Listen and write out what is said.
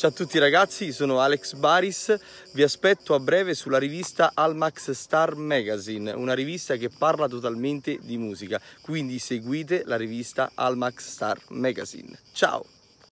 Ciao a tutti ragazzi, sono Alex Baris, vi aspetto a breve sulla rivista Almax Star Magazine, una rivista che parla totalmente di musica, quindi seguite la rivista Almax Star Magazine. Ciao!